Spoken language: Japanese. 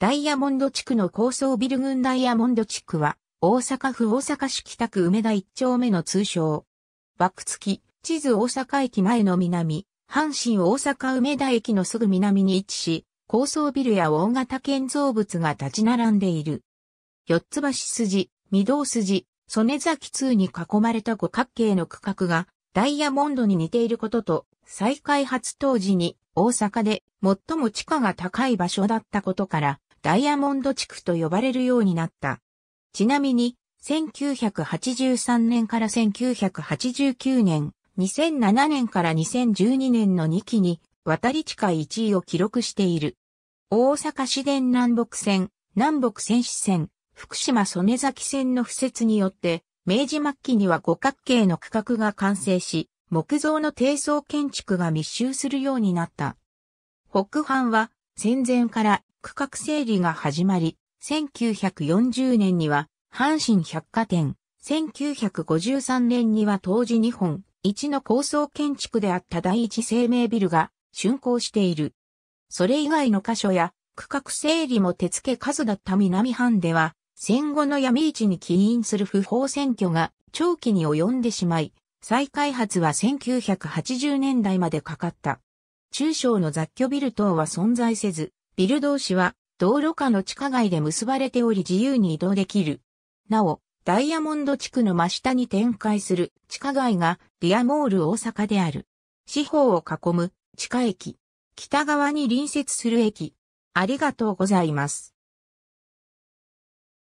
ダイヤモンド地区の高層ビル群ダイヤモンド地区は、大阪府大阪市北区梅田一丁目の通称。枠付き、地図大阪駅前の南、阪神大阪梅田駅のすぐ南に位置し、高層ビルや大型建造物が立ち並んでいる。四つ橋筋、御堂筋、曽根崎通に囲まれた五角形の区画が、ダイヤモンドに似ていることと、再開発当時に大阪で最も地価が高い場所だったことから、ダイヤモンド地区と呼ばれるようになった。ちなみに、1983年から1989年、2007年から2012年の2期に、渡り地下1位を記録している。大阪市電南北線、南北線支線、福島曽根崎線の付設によって、明治末期には五角形の区画が完成し、木造の低層建築が密集するようになった。北阪は戦前から区画整理が始まり、1940年には阪神百貨店、1953年には当時日本一の高層建築であった第一生命ビルが竣工している。それ以外の箇所や区画整理も手付け数だった南半では、戦後の闇市に起因する不法選挙が長期に及んでしまい、再開発は1980年代までかかった。中小の雑居ビル等は存在せず、ビル同士は道路下の地下街で結ばれており自由に移動できる。なお、ダイヤモンド地区の真下に展開する地下街がディアモール大阪である。四方を囲む地下駅。北側に隣接する駅。ありがとうございます。